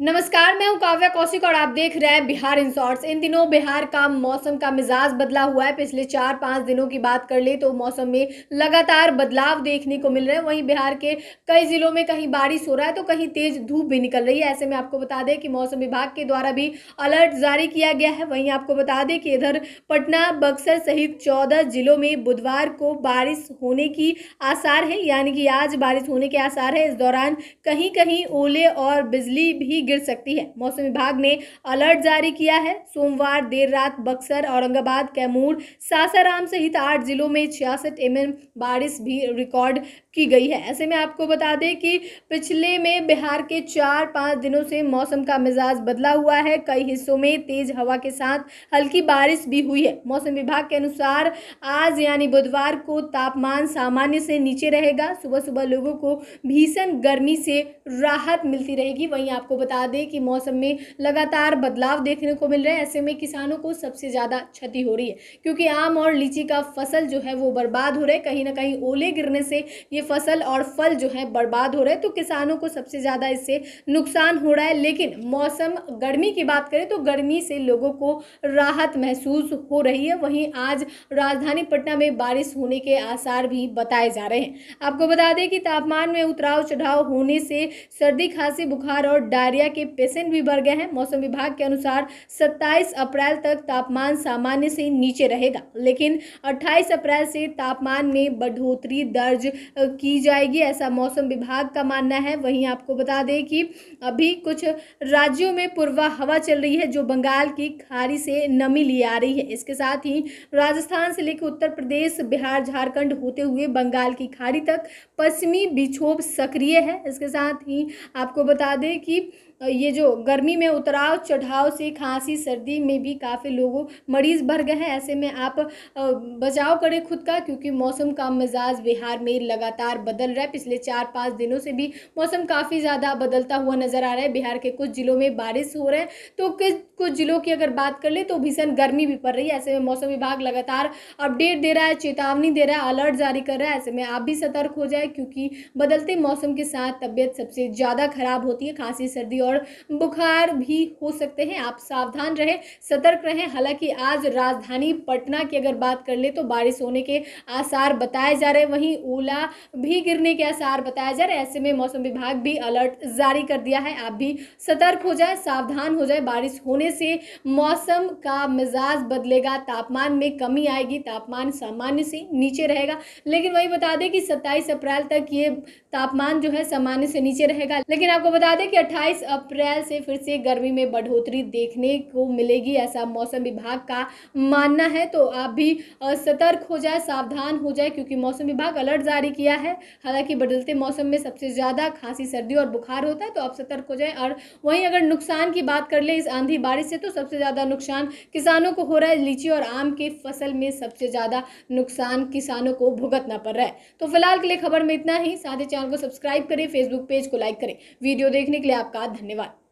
नमस्कार मैं हूं काव्या कौशिक और आप देख रहे हैं बिहार इंसॉर्ट्स इन दिनों बिहार का मौसम का मिजाज बदला हुआ है पिछले चार पाँच दिनों की बात कर ले तो मौसम में लगातार बदलाव देखने को मिल रहे हैं वहीं बिहार के कई ज़िलों में कहीं बारिश हो रहा है तो कहीं तेज़ धूप भी निकल रही है ऐसे में आपको बता दें कि मौसम विभाग के द्वारा भी अलर्ट जारी किया गया है वहीं आपको बता दें कि इधर पटना बक्सर सहित चौदह जिलों में बुधवार को बारिश होने की आसार है यानी कि आज बारिश होने के आसार है इस दौरान कहीं कहीं ओले और बिजली भी गिर सकती है मौसम विभाग ने अलर्ट जारी किया है सोमवार देर रात बक्सर औरंगाबाद कैमूर सासाराम सहित आठ जिलों में छियासठ एम बारिश भी रिकॉर्ड की गई है ऐसे में आपको बता दें कि पिछले में बिहार के चार पाँच दिनों से मौसम का मिजाज बदला हुआ है कई हिस्सों में तेज हवा के साथ हल्की बारिश भी हुई है मौसम विभाग के अनुसार आज यानी बुधवार को तापमान सामान्य से नीचे रहेगा सुबह सुबह लोगों को भीषण गर्मी से राहत मिलती रहेगी वहीं आपको बता बता दें कि मौसम में लगातार बदलाव देखने को मिल रहे हैं ऐसे में किसानों को सबसे ज़्यादा क्षति हो रही है क्योंकि आम और लीची का फसल जो है वो बर्बाद हो रहे कहीं ना कहीं ओले गिरने से ये फसल और फल जो है बर्बाद हो रहे तो किसानों को सबसे ज़्यादा इससे नुकसान हो रहा है लेकिन मौसम गर्मी की बात करें तो गर्मी से लोगों को राहत महसूस हो रही है वहीं आज राजधानी पटना में बारिश होने के आसार भी बताए जा रहे हैं आपको बता दें कि तापमान में उतराव चढ़ाव होने से सर्दी खांसी बुखार और डायरिया तरह कि पेशेंट भी बढ़ गए हैं मौसम विभाग के अनुसार 27 अप्रैल तक तापमान सामान्य से नीचे रहेगा लेकिन 28 अप्रैल से तापमान में बढ़ोतरी दर्ज की जाएगी ऐसा मौसम विभाग का मानना है वहीं आपको बता दें कि अभी कुछ राज्यों में पूर्वा हवा चल रही है जो बंगाल की खाड़ी से नमी लिए आ रही है इसके साथ ही राजस्थान से लेकर उत्तर प्रदेश बिहार झारखंड होते हुए बंगाल की खाड़ी तक पश्चिमी विक्षोभ सक्रिय है इसके साथ ही आपको बता दें कि ये जो गर्मी में उतराव चढ़ाव से खांसी सर्दी में भी काफ़ी लोगों मरीज़ भर गए हैं ऐसे में आप बचाव करें खुद का क्योंकि मौसम का मिजाज बिहार में लगातार बदल रहा है पिछले चार पाँच दिनों से भी मौसम काफ़ी ज़्यादा बदलता हुआ नज़र आ रहा है बिहार के कुछ ज़िलों में बारिश हो रहा है तो कुछ ज़िलों की अगर बात कर ले तो भीषण गर्मी भी पड़ रही है ऐसे में मौसम विभाग लगातार अपडेट दे रहा है चेतावनी दे रहा है अलर्ट जारी कर रहा है ऐसे में आप भी सतर्क हो जाए क्योंकि बदलते मौसम के साथ तबीयत सबसे ज़्यादा ख़राब होती है खांसी सर्दी और और बुखार भी हो सकते हैं आप सावधान रहें सतर्क रहें हालांकि आज राजधानी पटना की अगर बात कर ले तो बारिश होने के आसार बताए जा रहे वहीं ओला भी गिरने के आसार बताए जा रहे ऐसे में मौसम विभाग भी अलर्ट जारी कर दिया है आप भी सतर्क हो जाए सावधान हो जाए बारिश होने से मौसम का मिजाज बदलेगा तापमान में कमी आएगी तापमान सामान्य से नीचे रहेगा लेकिन वही बता दें कि सत्ताईस अप्रैल तक ये तापमान जो है सामान्य से नीचे रहेगा लेकिन आपको बता दें कि अट्ठाईस अप्रैल से फिर से गर्मी में बढ़ोतरी देखने को मिलेगी ऐसा मौसम विभाग का मानना है तो आप भी सतर्क हो जाए सावधान हो जाए क्योंकि मौसम विभाग अलर्ट जारी किया है हालांकि बदलते मौसम में सबसे ज़्यादा खांसी सर्दी और बुखार होता है तो आप सतर्क हो जाए और वहीं अगर नुकसान की बात कर ले इस आंधी बारिश से तो सबसे ज़्यादा नुकसान किसानों को हो रहा है लीची और आम की फसल में सबसे ज़्यादा नुकसान किसानों को भुगतना पड़ रहा है तो फिलहाल के लिए खबर में इतना ही साथ ही चैनल को सब्सक्राइब करें फेसबुक पेज को लाइक करें वीडियो देखने के लिए आपका धन्यवाद धन्यवाद